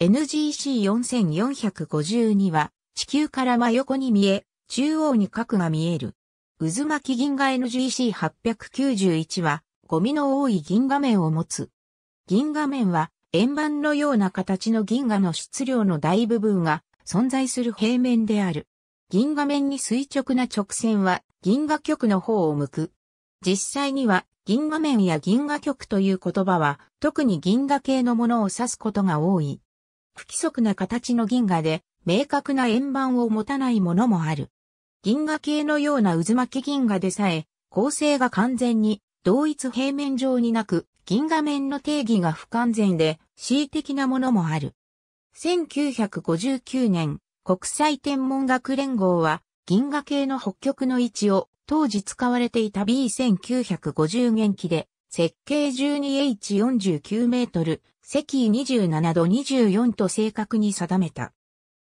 NGC4452 は地球から真横に見え、中央に核が見える。渦巻き銀河 NGC891 はゴミの多い銀河面を持つ。銀河面は円盤のような形の銀河の質量の大部分が存在する平面である。銀河面に垂直な直線は銀河極の方を向く。実際には銀河面や銀河極という言葉は特に銀河系のものを指すことが多い。不規則な形の銀河で、明確な円盤を持たないものもある。銀河系のような渦巻き銀河でさえ、構成が完全に同一平面上になく、銀河面の定義が不完全で、恣意的なものもある。1959年、国際天文学連合は、銀河系の北極の位置を、当時使われていた B1950 元気で、設計 12H49 メートル、積27度24と正確に定めた。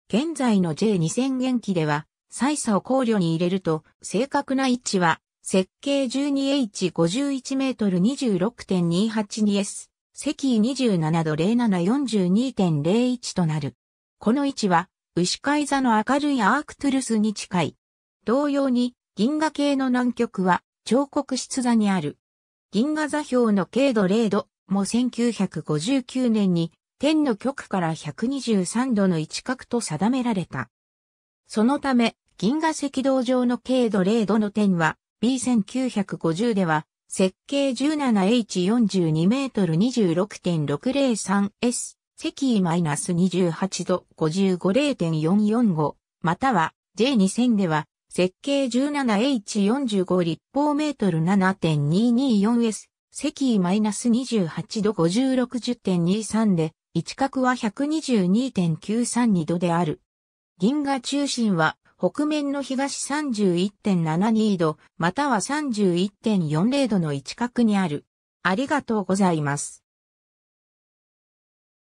現在の J2000 元機では、再差を考慮に入れると、正確な位置は、設計 12H51 メートル 26.282S、積27度0742.01となる。この位置は、牛飼座の明るいアークトゥルスに近い。同様に、銀河系の南極は、彫刻室座にある。銀河座標の経度0度も1959年に天の極から123度の一角と定められた。そのため、銀河赤道上の経度0度の点は B1950 では設計 17H42 メートル 26.603S 赤 E-28 度55 0.445または J2000 では設計 17H45 立方メートル 7.224S、赤位マイナス28度5610.23で、一角は122.932度である。銀河中心は北面の東31.72度、または31.40度の一角にある。ありがとうございます。